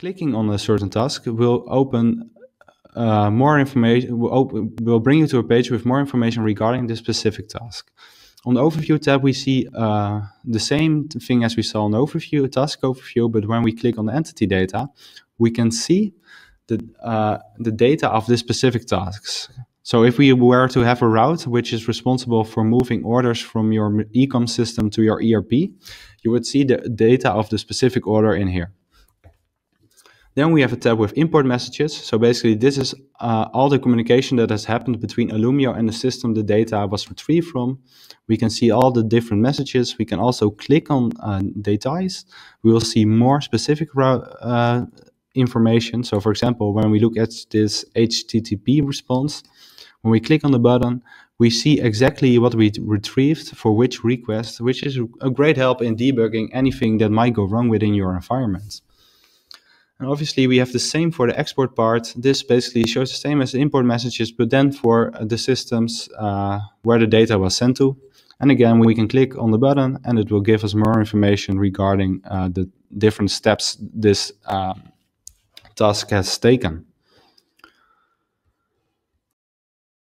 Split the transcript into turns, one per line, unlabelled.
clicking on a certain task will open uh, more information will, open, will bring you to a page with more information regarding this specific task. On the overview tab, we see uh, the same thing as we saw on overview, a task overview, but when we click on the entity data, we can see the, uh, the data of the specific tasks. So if we were to have a route which is responsible for moving orders from your ecom system to your ERP, you would see the data of the specific order in here. Then we have a tab with import messages. So basically this is uh, all the communication that has happened between Illumio and the system the data was retrieved from. We can see all the different messages. We can also click on uh, details. We will see more specific uh, information. So for example, when we look at this HTTP response, when we click on the button, we see exactly what we retrieved for which request, which is a great help in debugging anything that might go wrong within your environment. And obviously we have the same for the export part. This basically shows the same as the import messages, but then for uh, the systems uh, where the data was sent to. And again, we can click on the button and it will give us more information regarding uh, the different steps this uh, task has taken.